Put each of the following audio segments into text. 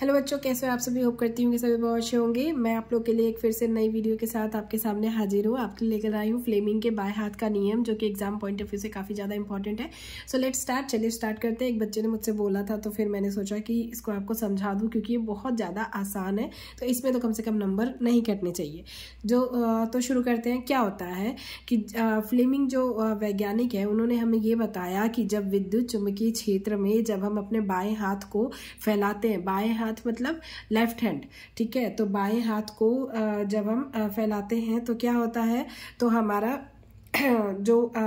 hello बच्चों कैसे हो आप सभी होप करती हूँ कि सभी बहुत अच्छे होंगे मैं आप लोग के लिए एक फिर से नई वीडियो के साथ आपके सामने हाजिर हूँ आपके लेकर आई हूँ फ्लेमिंग के बाएं हाथ का नियम जो कि एग्जाम पॉइंट ऑफ व्यू से काफ़ी ज़्यादा इंपॉर्टेंट है सो लेट स्टार्ट चलिए स्टार्ट करते हैं एक बच्चे ने मुझसे बोला था तो फिर मैंने सोचा कि इसको आपको समझा दूँ क्योंकि ये बहुत ज़्यादा आसान है तो इसमें तो कम से कम नंबर नहीं कटने चाहिए जो तो शुरू करते हैं क्या होता है कि फ्लेमिंग जो वैज्ञानिक है उन्होंने हमें ये बताया कि जब विद्युत चुंबकीय क्षेत्र में जब हम अपने बाएँ हाथ को फैलाते हैं बाएँ हाथ मतलब लेफ्ट हैंड ठीक है तो बाएं हाथ को जब हम फैलाते हैं तो क्या होता है तो हमारा जो आ,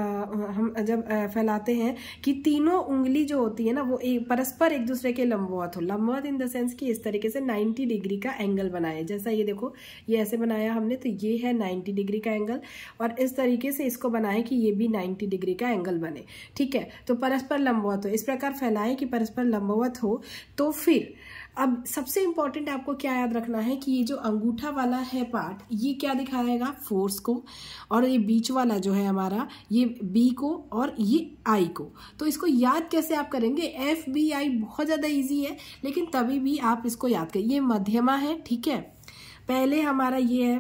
हम जब आ, फैलाते हैं कि तीनों उंगली जो होती है ना वो एक परस्पर एक दूसरे के लंबवत हो लंबवत इन द सेंस कि इस तरीके से 90 डिग्री का एंगल बनाए जैसा ये देखो ये ऐसे बनाया हमने तो ये है 90 डिग्री का एंगल और इस तरीके से इसको बनाएं कि ये भी 90 डिग्री का एंगल बने ठीक है तो परस्पर लंबवत हो इस प्रकार फैलाएं कि परस्पर लंबवत हो तो फिर अब सबसे इम्पॉर्टेंट आपको क्या याद रखना है कि ये जो अंगूठा वाला है पार्ट ये क्या दिखाएगा फोर्स को और ये बीच वाला जो है है हमारा ये बी को और ये आई को तो इसको याद कैसे आप करेंगे एफ बी आई बहुत ज़्यादा इजी है लेकिन तभी भी आप इसको याद करें ये मध्यमा है ठीक है पहले हमारा ये है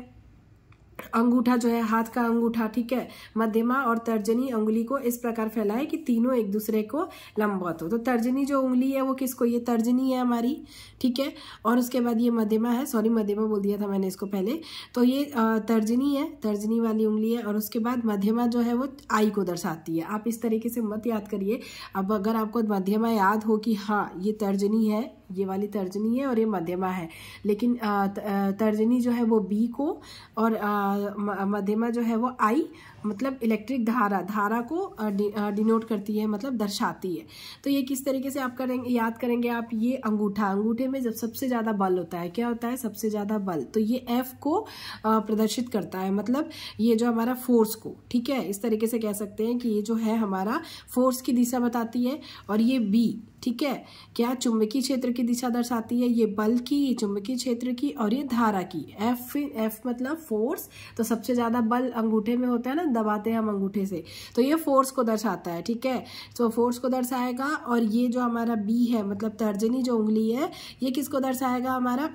अंगूठा जो है हाथ का अंगूठा ठीक है मध्यमा और तर्जनी उंगली को इस प्रकार फैलाए कि तीनों एक दूसरे को लंबवत हो तो तर्जनी जो उंगली है वो किसको ये तर्जनी है हमारी ठीक है और उसके बाद ये मध्यमा है सॉरी मध्यमा बोल दिया था मैंने इसको पहले तो ये तर्जनी है तर्जनी वाली उंगली है और उसके बाद मध्यमा जो है वो आई को दर्शाती है आप इस तरीके से मत याद करिए अब अगर आपको मध्यमा याद हो कि हाँ ये तर्जनी है ये वाली तर्जनी है और ये मध्यमा है लेकिन तर्जनी जो है वो बी को और मध्यमा जो है वो आई मतलब इलेक्ट्रिक धारा धारा को डिनोट करती है मतलब दर्शाती है तो ये किस तरीके से आप करेंगे याद करेंगे आप ये अंगूठा अंगूठे में जब सबसे ज़्यादा बल होता है क्या होता है सबसे ज़्यादा बल तो ये एफ को प्रदर्शित करता है मतलब ये जो हमारा फोर्स को ठीक है इस तरीके से कह सकते हैं कि ये जो है हमारा फोर्स की दिशा बताती है और ये बी ठीक है क्या चुंबकीय क्षेत्र की दिशा दर्शाती है ये बल की ये चुंबकीय क्षेत्र की और ये धारा की एफ एफ मतलब फोर्स तो सबसे ज़्यादा बल अंगूठे में होता है ना दबाते हैं हम अंगूठे से तो ये फोर्स को दर्शाता है ठीक है तो फोर्स को दर्शाएगा और ये जो हमारा बी है मतलब तर्जनी जो उंगली है ये किसको दर्शाएगा हमारा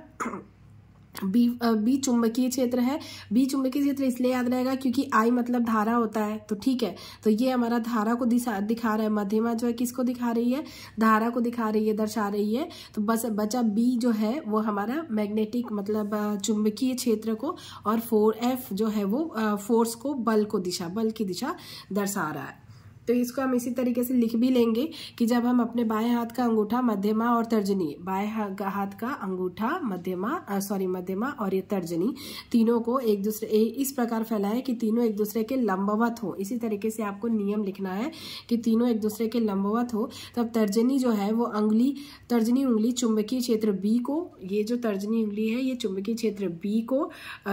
बी बी चुंबकीय क्षेत्र है बी चुंबकीय क्षेत्र इसलिए याद रहेगा क्योंकि आई मतलब धारा होता है तो ठीक है तो ये हमारा धारा को दिशा दिखा रहा है मध्यमा जो है किसको दिखा रही है धारा को दिखा रही है दर्शा रही है तो बस बचा बी जो है वो हमारा मैग्नेटिक मतलब चुंबकीय क्षेत्र को और फोर एफ जो है वो फोर्स को बल को दिशा बल की दिशा दर्शा रहा है तो इसको हम इसी तरीके से लिख भी लेंगे कि जब हम अपने बाएं हाथ का अंगूठा मध्यमा और तर्जनी बाएं हाथ का अंगूठा मध्यमा सॉरी मध्यमा और ये तर्जनी तीनों को एक दूसरे इस प्रकार फैलाएं कि तीनों एक दूसरे के लंबवत हो इसी तरीके से आपको नियम लिखना है कि तीनों एक दूसरे के लंबवत हो तब तर्जनी जो है वो अंगली तर्जनी उंगली चुंबकीय क्षेत्र बी को ये जो तर्जनी उंगली है ये चुंबकीय क्षेत्र बी को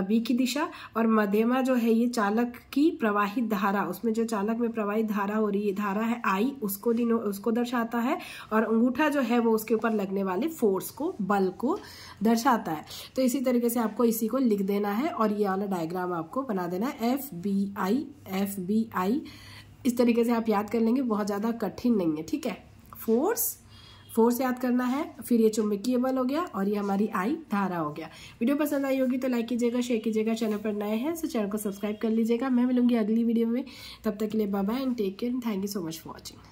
बी की दिशा और मध्यमा जो है ये चालक की प्रवाहित धारा उसमें जो चालक में प्रवाहित धारा हो रही है धारा है आई उसको दिनो उसको दर्शाता है और अंगूठा जो है वो उसके ऊपर लगने वाले फोर्स को बल को दर्शाता है तो इसी तरीके से आपको इसी को लिख देना है और ये वाला डायग्राम आपको बना देना है F B I F B I इस तरीके से आप याद कर लेंगे बहुत ज़्यादा कठिन नहीं है ठीक है फोर्स फोर्स याद करना है फिर ये चुंबकीय बल हो गया और ये हमारी आई धारा हो गया वीडियो पसंद आई होगी तो लाइक कीजिएगा शेयर कीजिएगा चैनल पर नए हैं तो चैनल को सब्सक्राइब कर लीजिएगा मैं मिलूंगी अगली वीडियो में तब तक के लिए bye and take care thank you so much for watching